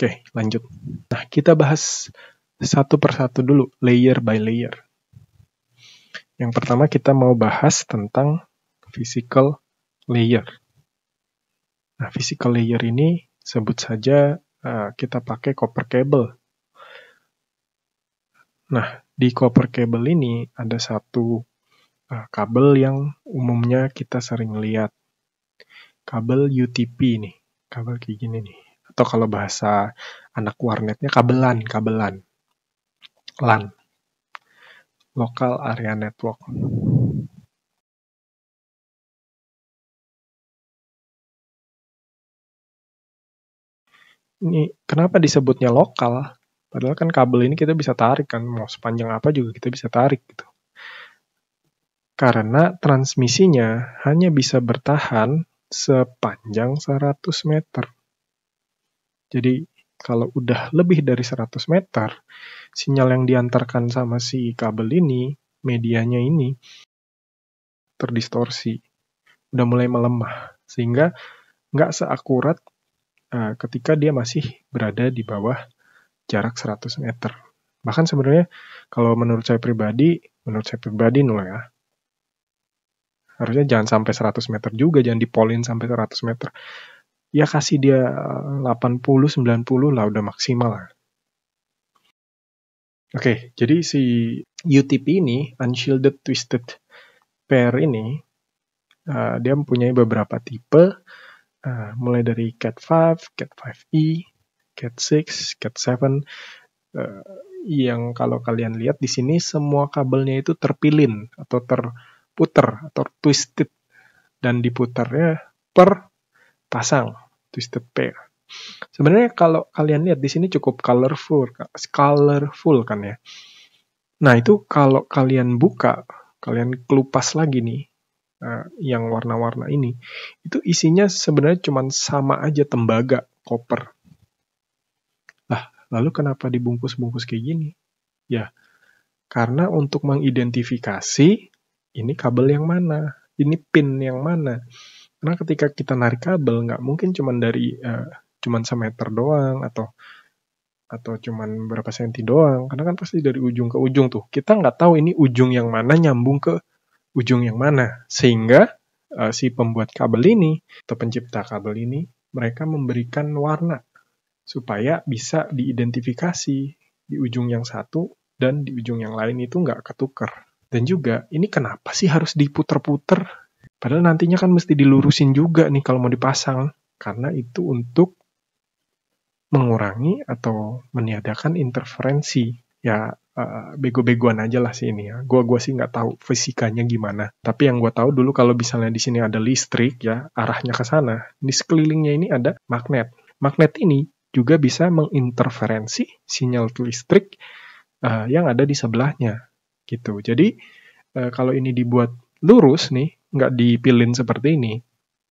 Oke, lanjut. Nah, kita bahas satu persatu dulu, layer by layer. Yang pertama kita mau bahas tentang physical layer. Nah, physical layer ini sebut saja uh, kita pakai copper cable. Nah, di copper cable ini ada satu uh, kabel yang umumnya kita sering lihat. Kabel UTP ini, kabel kayak gini nih atau kalau bahasa anak warnetnya kabelan, kabelan. LAN. lokal Area Network. Ini kenapa disebutnya lokal? Padahal kan kabel ini kita bisa tarik kan, mau sepanjang apa juga kita bisa tarik gitu. Karena transmisinya hanya bisa bertahan sepanjang 100 meter. Jadi kalau udah lebih dari 100 meter, sinyal yang diantarkan sama si kabel ini, medianya ini, terdistorsi. Udah mulai melemah. Sehingga nggak seakurat uh, ketika dia masih berada di bawah jarak 100 meter. Bahkan sebenarnya kalau menurut saya pribadi, menurut saya pribadi nul ya, harusnya jangan sampai 100 meter juga, jangan dipolin sampai 100 meter ya kasih dia 80 eh, 90 lah udah maksimal lah. Oke, jadi si UTP ini unshielded twisted pair ini uh, dia mempunyai beberapa tipe uh, mulai dari cat 5, cat 5e, e, cat 6, cat 7 uh, yang kalau kalian lihat di sini semua kabelnya itu terpilin atau terputer atau twisted dan diputarnya per pasang twisted pair. Sebenarnya kalau kalian lihat di sini cukup colorful, colorful kan ya. Nah itu kalau kalian buka, kalian kelupas lagi nih eh, yang warna-warna ini, itu isinya sebenarnya cuma sama aja tembaga, koper. Lah, lalu kenapa dibungkus-bungkus kayak gini? Ya, karena untuk mengidentifikasi ini kabel yang mana, ini pin yang mana. Karena ketika kita narik kabel nggak mungkin cuman dari uh, cuman semeter doang atau atau cuman berapa senti doang karena kan pasti dari ujung ke ujung tuh kita nggak tahu ini ujung yang mana nyambung ke ujung yang mana sehingga uh, si pembuat kabel ini atau pencipta kabel ini mereka memberikan warna supaya bisa diidentifikasi di ujung yang satu dan di ujung yang lain itu nggak ketuker dan juga ini kenapa sih harus diputer-puter Padahal nantinya kan mesti dilurusin juga nih kalau mau dipasang. Karena itu untuk mengurangi atau meniadakan interferensi. Ya uh, bego-begoan aja lah sih ini ya. Gua gua sih nggak tahu fisikanya gimana. Tapi yang gua tahu dulu kalau misalnya di sini ada listrik ya arahnya ke sana. Di sekelilingnya ini ada magnet. Magnet ini juga bisa menginterferensi sinyal listrik uh, yang ada di sebelahnya gitu. Jadi uh, kalau ini dibuat lurus nih nggak dipilin seperti ini,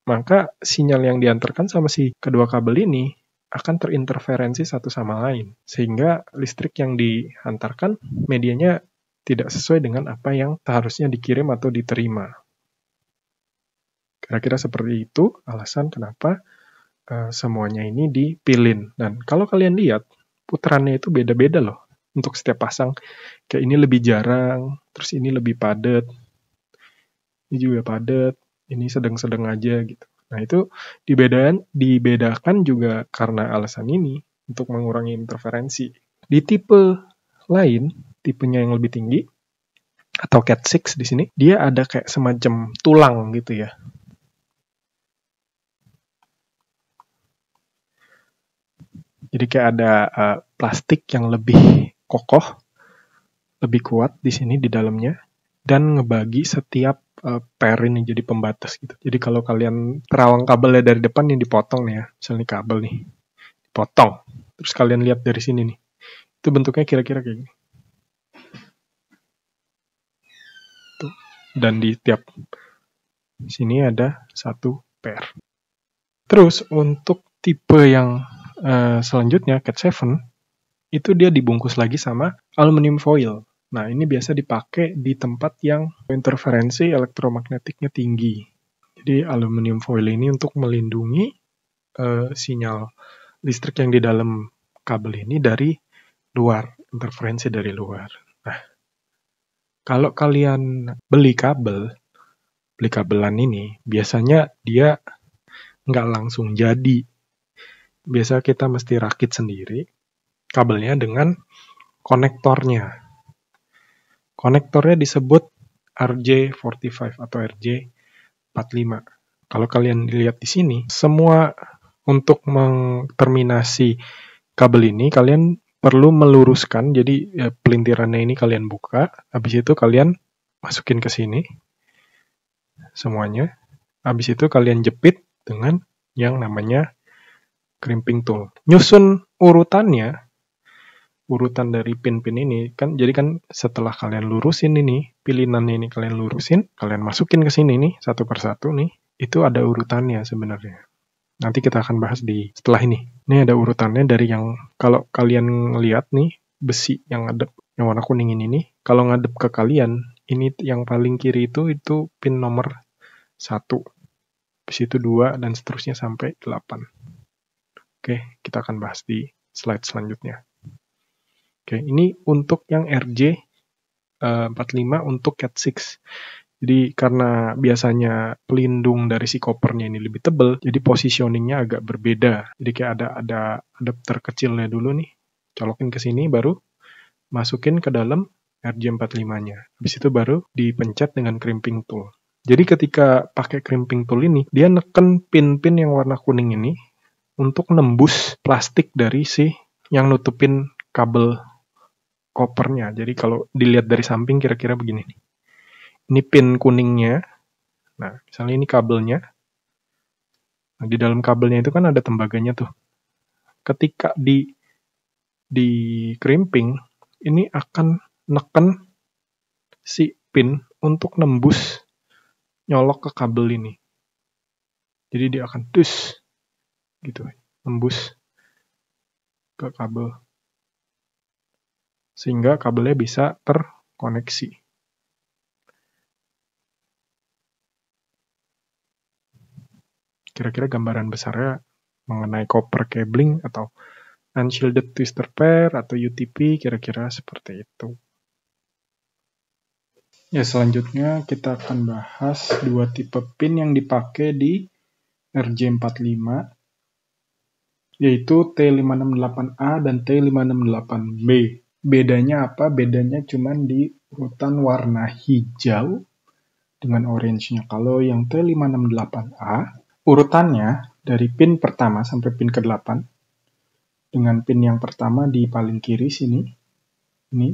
maka sinyal yang diantarkan sama si kedua kabel ini akan terinterferensi satu sama lain. Sehingga listrik yang dihantarkan medianya tidak sesuai dengan apa yang seharusnya dikirim atau diterima. Kira-kira seperti itu alasan kenapa uh, semuanya ini dipilin. Dan kalau kalian lihat, putarannya itu beda-beda loh untuk setiap pasang. Kayak ini lebih jarang, terus ini lebih padat, ini juga padat, ini sedang-sedang aja gitu. Nah itu dibedakan, dibedakan juga karena alasan ini untuk mengurangi interferensi. Di tipe lain, tipenya yang lebih tinggi, atau cat 6 di sini, dia ada kayak semacam tulang gitu ya. Jadi kayak ada uh, plastik yang lebih kokoh, lebih kuat di sini di dalamnya, dan ngebagi setiap uh, eh, pair ini jadi pembatas gitu. Jadi kalau kalian terawang kabelnya dari depan yang dipotong nih ya, misalnya kabel nih, dipotong. Terus kalian lihat dari sini nih, itu bentuknya kira-kira kayak gini. Tuh. Dan di tiap sini ada satu pair. Terus untuk tipe yang uh, selanjutnya Cat 7 itu dia dibungkus lagi sama aluminium foil. Nah, ini biasa dipakai di tempat yang interferensi elektromagnetiknya tinggi. Jadi aluminium foil ini untuk melindungi uh, sinyal listrik yang di dalam kabel ini dari luar, interferensi dari luar. Nah, kalau kalian beli kabel, beli kabelan ini, biasanya dia nggak langsung jadi. Biasa kita mesti rakit sendiri kabelnya dengan konektornya Konektornya disebut RJ45 atau RJ45. Kalau kalian lihat di sini, semua untuk mengterminasi kabel ini kalian perlu meluruskan. Jadi ya, pelintirannya ini kalian buka, habis itu kalian masukin ke sini semuanya. Habis itu kalian jepit dengan yang namanya crimping tool. Nyusun urutannya urutan dari pin-pin ini kan jadi kan setelah kalian lurusin ini pilihan ini kalian lurusin kalian masukin ke sini nih satu persatu nih itu ada urutannya sebenarnya nanti kita akan bahas di setelah ini ini ada urutannya dari yang kalau kalian lihat nih besi yang ada yang warna kuning ini nih kalau ngadep ke kalian ini yang paling kiri itu itu pin nomor satu besi itu dua dan seterusnya sampai delapan. oke kita akan bahas di slide selanjutnya Oke, ini untuk yang RJ45 uh, eh, untuk Cat 6. Jadi karena biasanya pelindung dari si kopernya ini lebih tebal, jadi positioningnya agak berbeda. Jadi kayak ada ada adapter kecilnya dulu nih, colokin ke sini baru masukin ke dalam RJ45-nya. Habis itu baru dipencet dengan crimping tool. Jadi ketika pakai crimping tool ini, dia neken pin-pin yang warna kuning ini untuk nembus plastik dari si yang nutupin kabel kopernya. Jadi kalau dilihat dari samping kira-kira begini nih. Ini pin kuningnya. Nah, misalnya ini kabelnya. Nah, di dalam kabelnya itu kan ada tembaganya tuh. Ketika di di crimping, ini akan neken si pin untuk nembus nyolok ke kabel ini. Jadi dia akan dus gitu, nembus ke kabel sehingga kabelnya bisa terkoneksi. Kira-kira gambaran besarnya mengenai copper cabling atau unshielded twister pair atau UTP kira-kira seperti itu. Ya, selanjutnya kita akan bahas dua tipe pin yang dipakai di RJ45, yaitu T568A dan T568B. Bedanya apa? Bedanya cuman di urutan warna hijau dengan orange-nya. Kalau yang T568A, urutannya dari pin pertama sampai pin ke-8, dengan pin yang pertama di paling kiri sini, ini,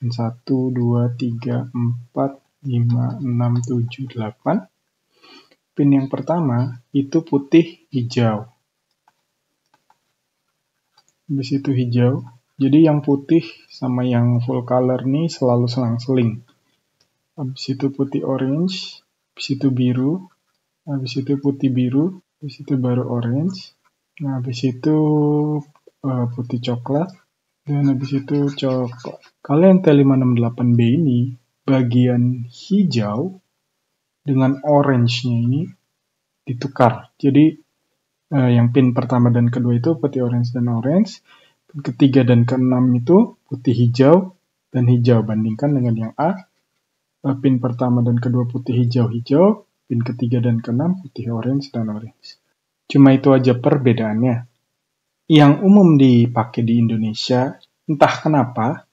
pin 1, 2, 3, 4, 5, 6, 7, 8. Pin yang pertama itu putih, hijau. Habis itu hijau, jadi yang putih sama yang full color nih selalu selang-seling. Habis itu putih orange, habis itu biru, habis itu putih biru, habis itu baru orange. Nah, habis itu uh, putih coklat dan habis itu coklat. Kalian T568B ini bagian hijau dengan orange-nya ini ditukar. Jadi uh, yang pin pertama dan kedua itu putih orange dan orange Ketiga dan keenam itu putih hijau dan hijau. Bandingkan dengan yang A. Pin pertama dan kedua putih hijau-hijau. Pin ketiga dan keenam putih orange dan orange. Cuma itu aja perbedaannya. Yang umum dipakai di Indonesia, entah kenapa,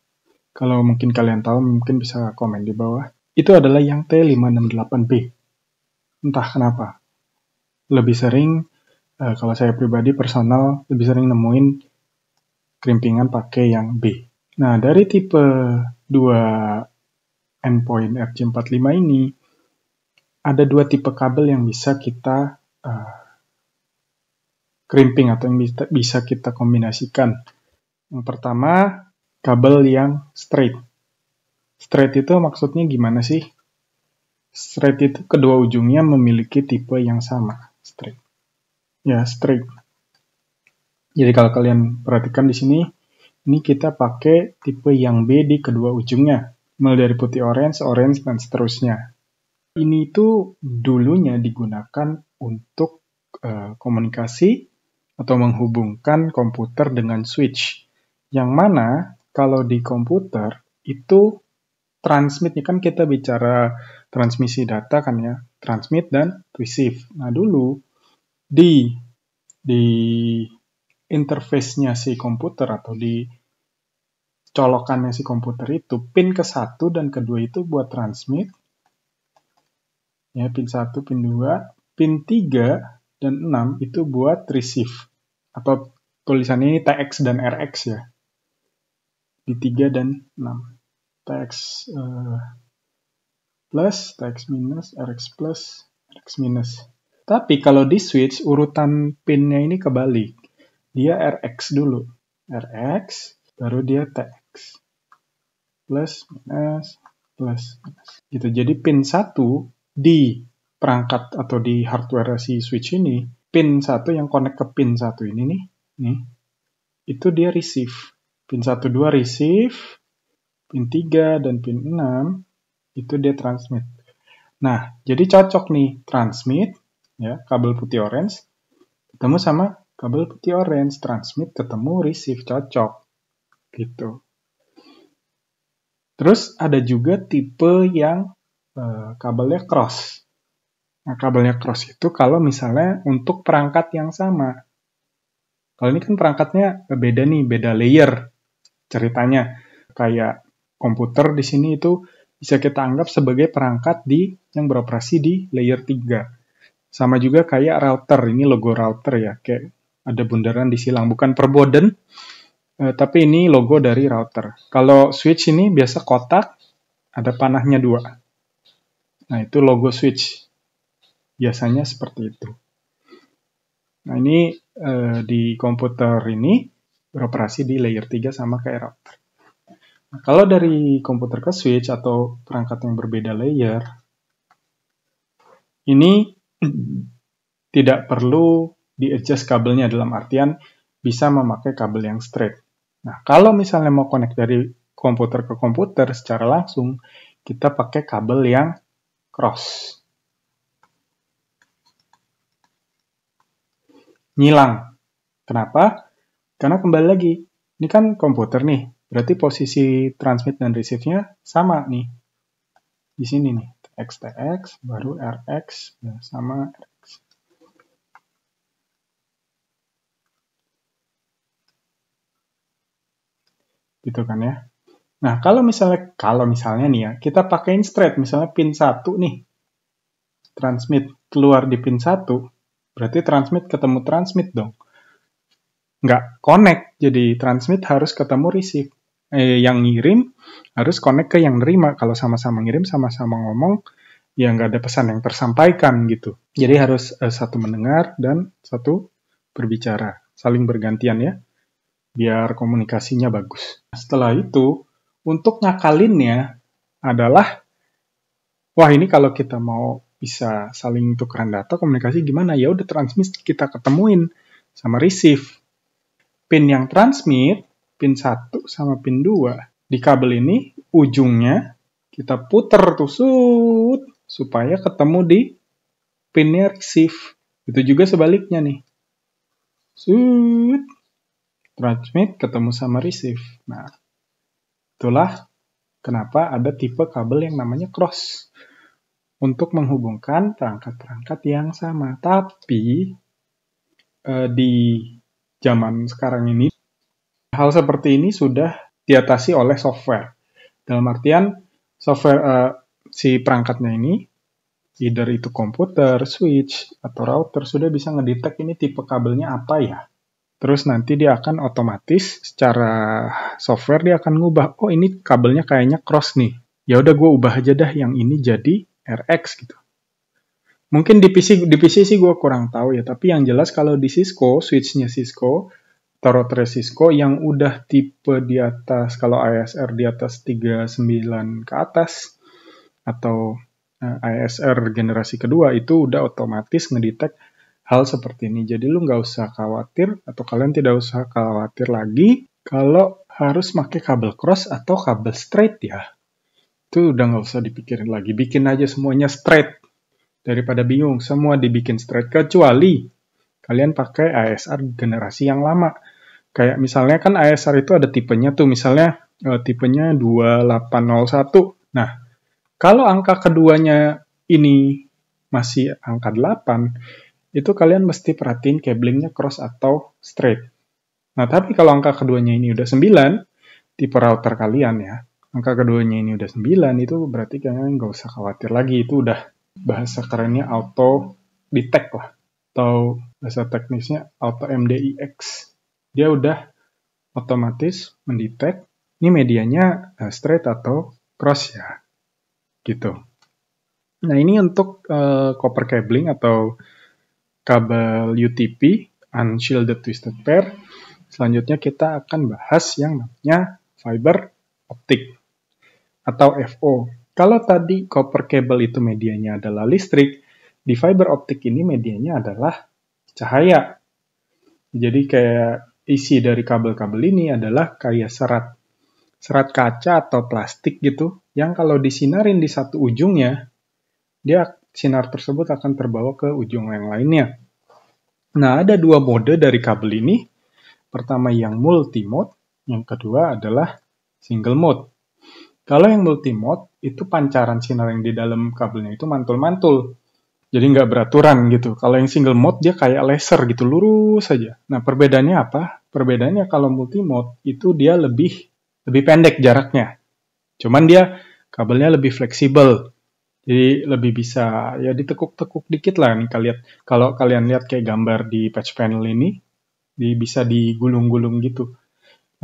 kalau mungkin kalian tahu mungkin bisa komen di bawah, itu adalah yang T568B. Entah kenapa. Lebih sering, eh, kalau saya pribadi personal, lebih sering nemuin Krimpingan pakai yang B. Nah, dari tipe 2 endpoint RJ45 ini, ada dua tipe kabel yang bisa kita uh, atau yang bisa kita kombinasikan. Yang pertama, kabel yang straight. Straight itu maksudnya gimana sih? Straight itu kedua ujungnya memiliki tipe yang sama, straight. Ya, straight. Jadi kalau kalian perhatikan di sini, ini kita pakai tipe yang B di kedua ujungnya, mulai dari putih orange, orange, dan seterusnya. Ini itu dulunya digunakan untuk uh, komunikasi atau menghubungkan komputer dengan switch. Yang mana kalau di komputer itu transmit, ya kan kita bicara transmisi data kan ya, transmit dan receive. Nah dulu di di interface-nya si komputer atau di colokannya si komputer itu pin ke satu dan kedua itu buat transmit ya pin 1, pin 2, pin 3 dan 6 itu buat receive atau tulisannya ini TX dan RX ya di 3 dan 6 TX eh, plus, TX minus, RX plus, RX minus tapi kalau di switch urutan pinnya ini kebalik dia RX dulu. RX, baru dia TX. Plus, minus, plus, minus. Gitu. Jadi pin 1 di perangkat atau di hardware si switch ini, pin 1 yang connect ke pin 1 ini nih, nih itu dia receive. Pin 1, 2 receive, pin 3 dan pin 6 itu dia transmit. Nah, jadi cocok nih transmit ya kabel putih orange ketemu sama kabel putih orange transmit ketemu receive cocok gitu terus ada juga tipe yang eh, kabelnya cross nah kabelnya cross itu kalau misalnya untuk perangkat yang sama kalau ini kan perangkatnya beda nih beda layer ceritanya kayak komputer di sini itu bisa kita anggap sebagai perangkat di yang beroperasi di layer 3. Sama juga kayak router, ini logo router ya, kayak ada bundaran di silang, bukan perboden, eh, tapi ini logo dari router. Kalau switch ini biasa kotak, ada panahnya dua. Nah, itu logo switch. Biasanya seperti itu. Nah, ini eh, di komputer ini beroperasi di layer 3 sama kayak router. Nah, kalau dari komputer ke switch atau perangkat yang berbeda layer, ini tidak perlu di-adjust kabelnya dalam artian bisa memakai kabel yang straight. Nah, kalau misalnya mau connect dari komputer ke komputer secara langsung, kita pakai kabel yang cross. Nyilang. Kenapa? Karena kembali lagi, ini kan komputer nih, berarti posisi transmit dan receive-nya sama nih. Di sini nih, XTX, baru RX, nah, sama gitu kan ya. Nah, kalau misalnya kalau misalnya nih ya, kita pakaiin straight misalnya pin 1 nih. Transmit keluar di pin 1, berarti transmit ketemu transmit dong. Nggak connect, jadi transmit harus ketemu receive. Eh, yang ngirim harus connect ke yang nerima. Kalau sama-sama ngirim, sama-sama ngomong, ya nggak ada pesan yang tersampaikan gitu. Jadi harus eh, satu mendengar dan satu berbicara, saling bergantian ya biar komunikasinya bagus. Setelah itu, untuk ngakalinnya adalah, wah ini kalau kita mau bisa saling tukeran data komunikasi gimana? Ya udah transmit kita ketemuin sama receive. Pin yang transmit, pin 1 sama pin 2. Di kabel ini ujungnya kita puter tusut supaya ketemu di pinnya receive. Itu juga sebaliknya nih. Sut, transmit ketemu sama receive. Nah, itulah kenapa ada tipe kabel yang namanya cross untuk menghubungkan perangkat-perangkat yang sama. Tapi eh, di zaman sekarang ini hal seperti ini sudah diatasi oleh software. Dalam artian software eh, si perangkatnya ini either itu komputer, switch, atau router sudah bisa ngedetect ini tipe kabelnya apa ya Terus nanti dia akan otomatis secara software dia akan ngubah, oh ini kabelnya kayaknya cross nih. Ya udah gue ubah aja dah yang ini jadi RX gitu. Mungkin di PC di PC sih gue kurang tahu ya, tapi yang jelas kalau di Cisco switchnya Cisco taruh Cisco yang udah tipe di atas kalau ISR di atas 39 ke atas atau ISR eh, generasi kedua itu udah otomatis ngedetect hal seperti ini. Jadi lu nggak usah khawatir atau kalian tidak usah khawatir lagi kalau harus pakai kabel cross atau kabel straight ya. Itu udah nggak usah dipikirin lagi. Bikin aja semuanya straight. Daripada bingung, semua dibikin straight kecuali kalian pakai ASR generasi yang lama. Kayak misalnya kan ASR itu ada tipenya tuh, misalnya e, tipenya 2801. Nah, kalau angka keduanya ini masih angka 8, itu kalian mesti perhatiin cablingnya cross atau straight. Nah, tapi kalau angka keduanya ini udah 9, tipe router kalian ya, angka keduanya ini udah 9, itu berarti kalian nggak usah khawatir lagi, itu udah bahasa kerennya auto detect lah, atau bahasa teknisnya auto MDIX. Dia udah otomatis mendetect, ini medianya eh, straight atau cross ya, gitu. Nah, ini untuk uh, copper cabling atau kabel UTP, unshielded twisted pair. Selanjutnya kita akan bahas yang namanya fiber optik atau FO. Kalau tadi copper cable itu medianya adalah listrik, di fiber optik ini medianya adalah cahaya. Jadi kayak isi dari kabel-kabel ini adalah kayak serat serat kaca atau plastik gitu yang kalau disinarin di satu ujungnya dia sinar tersebut akan terbawa ke ujung yang lainnya. Nah, ada dua mode dari kabel ini. Pertama yang multimode, yang kedua adalah single mode. Kalau yang multimode, itu pancaran sinar yang di dalam kabelnya itu mantul-mantul. Jadi nggak beraturan gitu. Kalau yang single mode, dia kayak laser gitu, lurus saja. Nah, perbedaannya apa? Perbedaannya kalau multimode, itu dia lebih lebih pendek jaraknya. Cuman dia kabelnya lebih fleksibel. Jadi lebih bisa ya ditekuk-tekuk dikit lah nih kalian. Kalau kalian lihat kayak gambar di patch panel ini, di, bisa digulung-gulung gitu.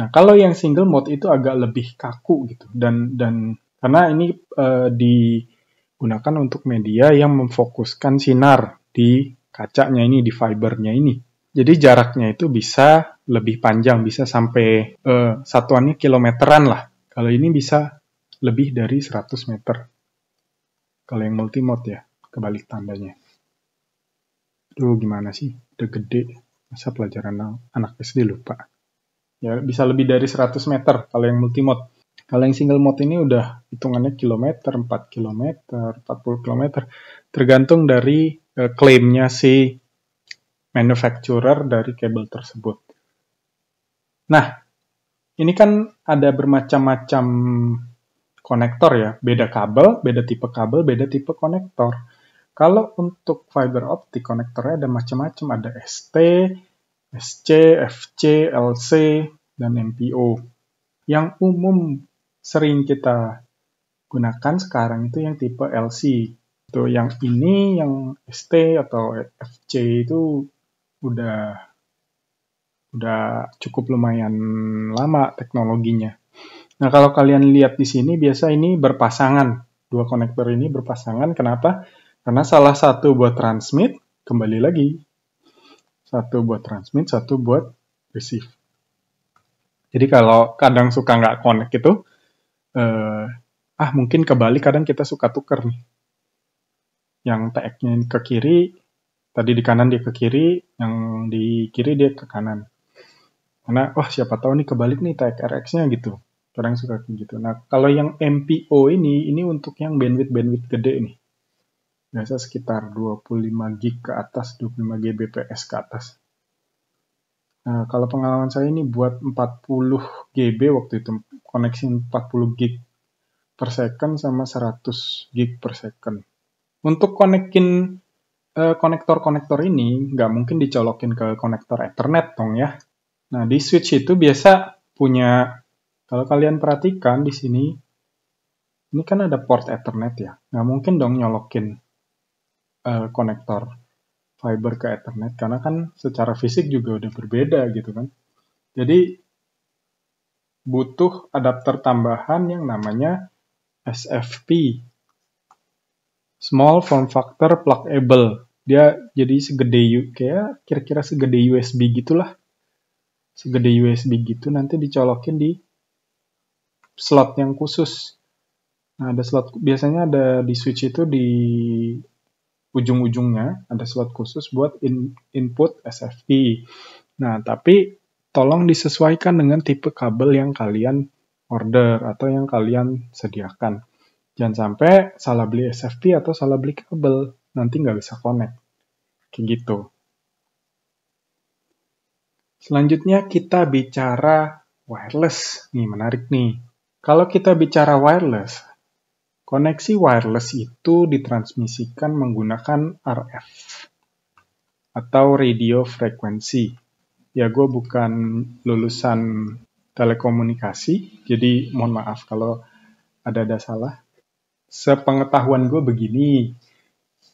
Nah kalau yang single mode itu agak lebih kaku gitu dan dan karena ini uh, digunakan untuk media yang memfokuskan sinar di kacanya ini di fibernya ini. Jadi jaraknya itu bisa lebih panjang, bisa sampai uh, satuannya kilometeran lah. Kalau ini bisa lebih dari 100 meter. Kalau yang multimode ya, kebalik tandanya. Tuh gimana sih? Udah gede. Masa pelajaran anak SD lupa? Ya, bisa lebih dari 100 meter kalau yang multimode. Kalau yang single mode ini udah hitungannya kilometer, 4 kilometer, 40 kilometer. Tergantung dari uh, klaimnya si manufacturer dari kabel tersebut. Nah, ini kan ada bermacam-macam konektor ya, beda kabel, beda tipe kabel, beda tipe konektor. Kalau untuk fiber optik konektornya ada macam-macam, ada ST, SC, FC, LC, dan MPO. Yang umum sering kita gunakan sekarang itu yang tipe LC. Itu yang ini, yang ST atau FC itu udah udah cukup lumayan lama teknologinya. Nah, kalau kalian lihat di sini, biasa ini berpasangan. Dua konektor ini berpasangan. Kenapa? Karena salah satu buat transmit, kembali lagi. Satu buat transmit, satu buat receive. Jadi kalau kadang suka nggak connect gitu, eh, ah mungkin kebalik kadang kita suka tuker nih. Yang TX-nya ke kiri, tadi di kanan dia ke kiri, yang di kiri dia ke kanan. Karena, wah siapa tahu nih kebalik nih TX RX-nya gitu kadang suka kayak gitu nah kalau yang MPO ini ini untuk yang bandwidth bandwidth gede nih biasa sekitar 25 gig ke atas 25 gbps ke atas Nah, kalau pengalaman saya ini buat 40 GB waktu itu, koneksi 40 gig per second sama 100 gig per second. Untuk konekin eh, konektor-konektor uh, ini, nggak mungkin dicolokin ke konektor Ethernet dong ya. Nah, di switch itu biasa punya kalau kalian perhatikan di sini, ini kan ada port Ethernet ya. Nggak mungkin dong nyolokin uh, konektor fiber ke Ethernet karena kan secara fisik juga udah berbeda gitu kan. Jadi butuh adapter tambahan yang namanya SFP. Small form factor Plugable. Dia jadi segede kayak kira-kira segede USB gitulah. Segede USB gitu nanti dicolokin di slot yang khusus. Nah, ada slot biasanya ada di switch itu di ujung-ujungnya ada slot khusus buat in, input SFP. Nah, tapi tolong disesuaikan dengan tipe kabel yang kalian order atau yang kalian sediakan. Jangan sampai salah beli SFP atau salah beli kabel, nanti nggak bisa connect. Kayak gitu. Selanjutnya kita bicara wireless. Nih, menarik nih. Kalau kita bicara wireless, koneksi wireless itu ditransmisikan menggunakan RF atau radio frekuensi. Ya, gue bukan lulusan telekomunikasi, jadi mohon maaf kalau ada-ada salah. Sepengetahuan gue begini,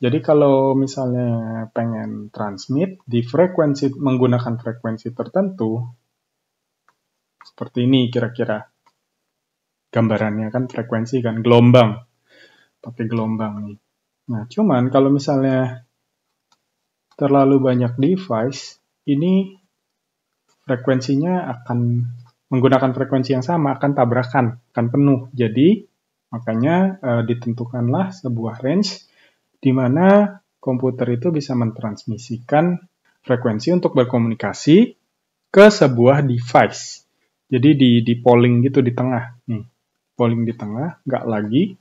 jadi kalau misalnya pengen transmit di frekuensi menggunakan frekuensi tertentu, seperti ini kira-kira gambarannya kan frekuensi kan gelombang pakai gelombang nih nah cuman kalau misalnya terlalu banyak device ini frekuensinya akan menggunakan frekuensi yang sama akan tabrakan akan penuh jadi makanya e, ditentukanlah sebuah range di mana komputer itu bisa mentransmisikan frekuensi untuk berkomunikasi ke sebuah device jadi di di polling gitu di tengah nih hmm polling di tengah nggak lagi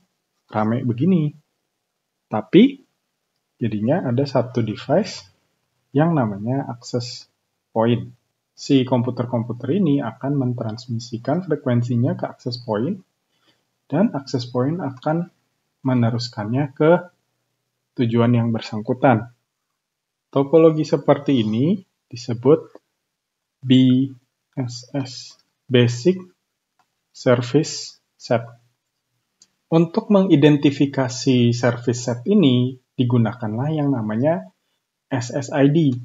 rame begini. Tapi jadinya ada satu device yang namanya access point. Si komputer-komputer ini akan mentransmisikan frekuensinya ke access point dan access point akan meneruskannya ke tujuan yang bersangkutan. Topologi seperti ini disebut BSS, Basic Service set. Untuk mengidentifikasi service set ini, digunakanlah yang namanya SSID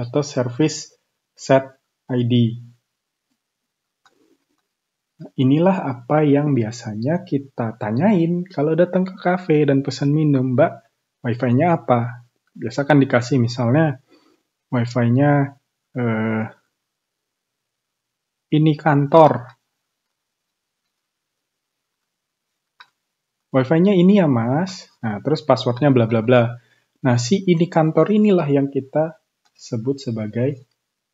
atau Service Set ID. Inilah apa yang biasanya kita tanyain kalau datang ke kafe dan pesan minum, Mbak, wifi nya apa? Biasa kan dikasih misalnya wifi nya eh, ini kantor wifi-nya ini ya mas, nah terus passwordnya bla bla bla. Nah si ini kantor inilah yang kita sebut sebagai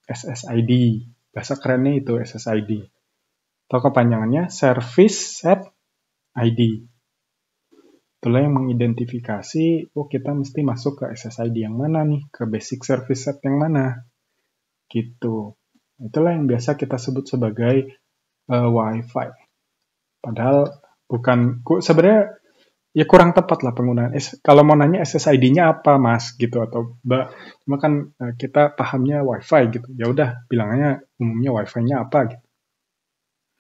SSID. Bahasa kerennya itu SSID. Atau kepanjangannya Service Set ID. Itulah yang mengidentifikasi, oh kita mesti masuk ke SSID yang mana nih, ke basic service set yang mana. Gitu. Itulah yang biasa kita sebut sebagai uh, eh, fi Padahal bukan sebenarnya ya kurang tepat lah penggunaan kalau mau nanya SSID-nya apa mas gitu atau mbak cuma kan eh, kita pahamnya WiFi gitu ya udah bilangnya umumnya WiFi-nya apa gitu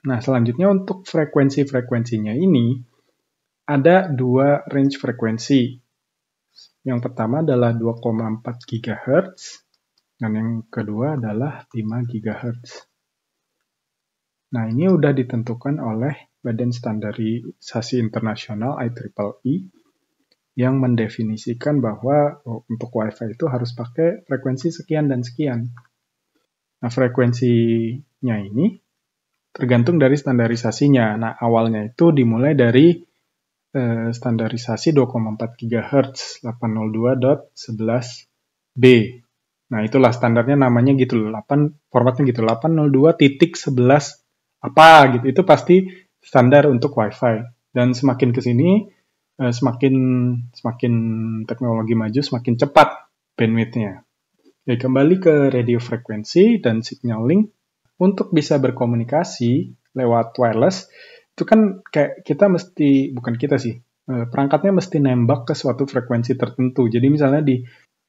nah selanjutnya untuk frekuensi frekuensinya ini ada dua range frekuensi yang pertama adalah 2,4 GHz dan yang kedua adalah 5 GHz nah ini udah ditentukan oleh Badan Standarisasi Internasional IEEE e, yang mendefinisikan bahwa oh, untuk WiFi itu harus pakai frekuensi sekian dan sekian. Nah, frekuensinya ini tergantung dari standarisasinya. Nah, awalnya itu dimulai dari eh, standarisasi 2,4 GHz 802.11b. Nah, itulah standarnya namanya gitu loh, 8 formatnya gitu 802.11 apa gitu. Itu pasti standar untuk WiFi. Dan semakin ke sini, eh, semakin semakin teknologi maju, semakin cepat bandwidthnya. Jadi kembali ke radio frekuensi dan signal link untuk bisa berkomunikasi lewat wireless itu kan kayak kita mesti bukan kita sih eh, perangkatnya mesti nembak ke suatu frekuensi tertentu. Jadi misalnya di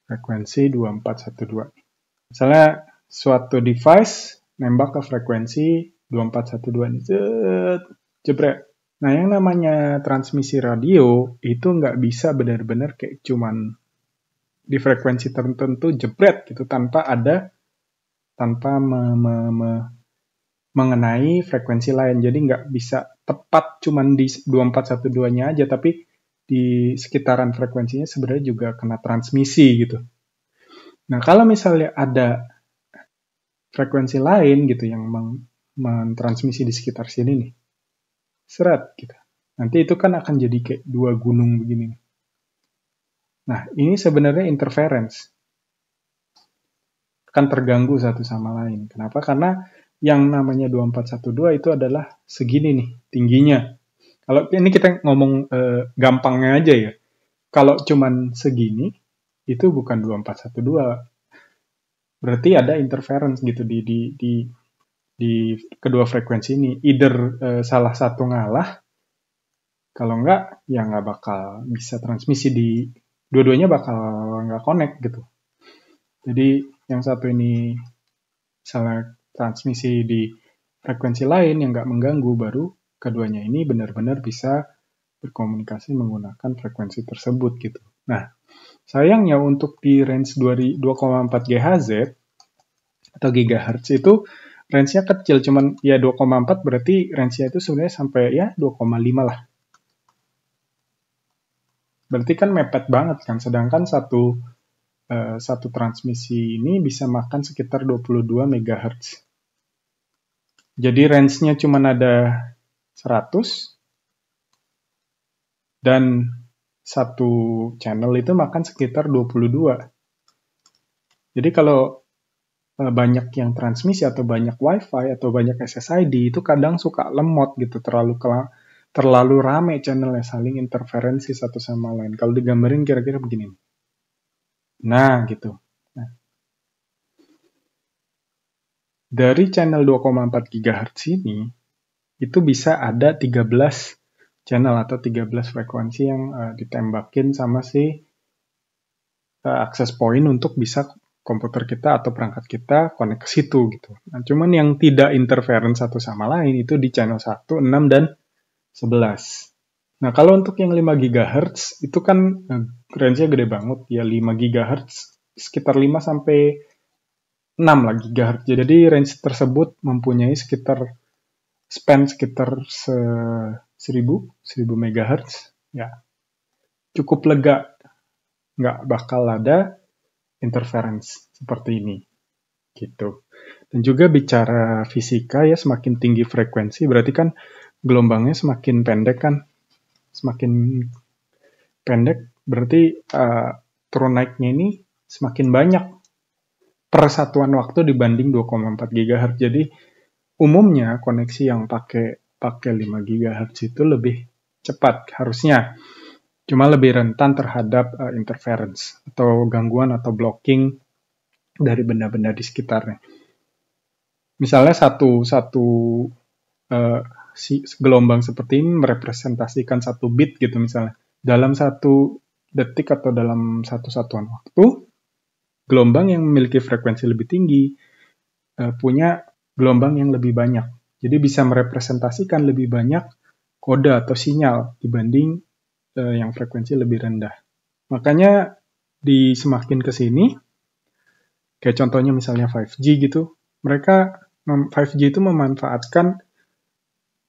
frekuensi 2412. Misalnya suatu device nembak ke frekuensi 2412. Jepret. Nah, yang namanya transmisi radio itu nggak bisa benar-benar kayak cuman di frekuensi tertentu jebret gitu tanpa ada tanpa me, me, me, mengenai frekuensi lain. Jadi nggak bisa tepat cuman di 2412-nya aja, tapi di sekitaran frekuensinya sebenarnya juga kena transmisi gitu. Nah, kalau misalnya ada frekuensi lain gitu yang mentransmisi di sekitar sini nih, Serat kita. Nanti itu kan akan jadi kayak dua gunung begini. Nah, ini sebenarnya interference. Kan terganggu satu sama lain. Kenapa? Karena yang namanya 2412 itu adalah segini nih tingginya. Kalau ini kita ngomong e, gampangnya aja ya. Kalau cuman segini itu bukan 2412. Berarti ada interference gitu di di di di kedua frekuensi ini either uh, salah satu ngalah kalau enggak ya nggak bakal bisa transmisi di dua-duanya bakal nggak connect gitu jadi yang satu ini salah transmisi di frekuensi lain yang nggak mengganggu baru keduanya ini benar-benar bisa berkomunikasi menggunakan frekuensi tersebut gitu nah sayangnya untuk di range 2,4 GHz atau gigahertz itu range-nya kecil, cuman ya 2,4 berarti range-nya itu sebenarnya sampai ya 2,5 lah. Berarti kan mepet banget kan, sedangkan satu uh, satu transmisi ini bisa makan sekitar 22 MHz. Jadi range-nya cuma ada 100 dan satu channel itu makan sekitar 22. Jadi kalau Eh, banyak yang transmisi atau banyak wifi atau banyak SSID itu kadang suka lemot gitu terlalu terlalu rame channelnya saling interferensi satu sama lain kalau digambarin kira-kira begini nah gitu nah. dari channel 2,4 GHz ini itu bisa ada 13 channel atau 13 frekuensi yang uh, ditembakin sama si uh, akses point untuk bisa komputer kita atau perangkat kita connect ke situ gitu. Nah, cuman yang tidak interference satu sama lain itu di channel 1, 6 dan 11. Nah, kalau untuk yang 5 GHz itu kan eh, range-nya gede banget ya 5 GHz sekitar 5 sampai 6 lah GHz. Jadi range tersebut mempunyai sekitar span sekitar se 1000 1000 MHz ya. Cukup lega. Nggak bakal ada interference seperti ini gitu. Dan juga bicara fisika ya semakin tinggi frekuensi berarti kan gelombangnya semakin pendek kan. Semakin pendek berarti uh, turun naiknya ini semakin banyak per satuan waktu dibanding 2,4 GHz. Jadi umumnya koneksi yang pakai pakai 5 GHz itu lebih cepat harusnya cuma lebih rentan terhadap uh, interference atau gangguan atau blocking dari benda-benda di sekitarnya. Misalnya satu satu uh, si gelombang seperti ini merepresentasikan satu bit gitu misalnya dalam satu detik atau dalam satu satuan waktu gelombang yang memiliki frekuensi lebih tinggi uh, punya gelombang yang lebih banyak. Jadi bisa merepresentasikan lebih banyak kode atau sinyal dibanding uh, yang frekuensi lebih rendah. Makanya di semakin ke sini, kayak contohnya misalnya 5G gitu, mereka 5G itu memanfaatkan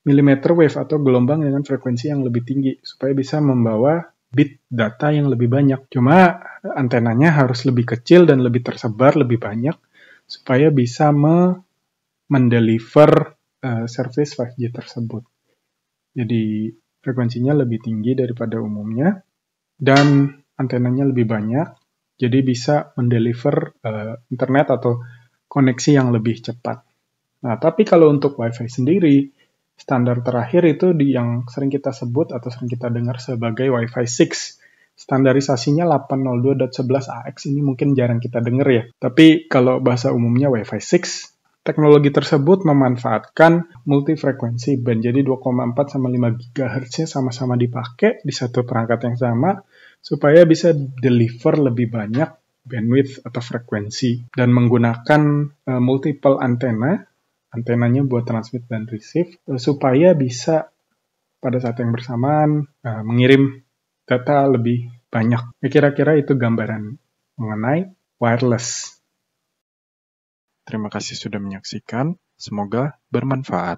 millimeter wave atau gelombang dengan frekuensi yang lebih tinggi supaya bisa membawa bit data yang lebih banyak. Cuma antenanya harus lebih kecil dan lebih tersebar, lebih banyak supaya bisa me mendeliver uh, service 5G tersebut. Jadi frekuensinya lebih tinggi daripada umumnya, dan antenanya lebih banyak, jadi bisa mendeliver uh, internet atau koneksi yang lebih cepat. Nah, tapi kalau untuk WiFi sendiri, standar terakhir itu di yang sering kita sebut atau sering kita dengar sebagai WiFi 6. Standarisasinya 802.11ax ini mungkin jarang kita dengar ya. Tapi kalau bahasa umumnya WiFi 6 teknologi tersebut memanfaatkan multifrekuensi band. Jadi 2,4 sama 5 ghz sama-sama dipakai di satu perangkat yang sama supaya bisa deliver lebih banyak bandwidth atau frekuensi dan menggunakan uh, multiple antena antenanya buat transmit dan receive uh, supaya bisa pada saat yang bersamaan uh, mengirim data lebih banyak. Ya, kira-kira ya, itu gambaran mengenai wireless. Terima kasih sudah menyaksikan, semoga bermanfaat.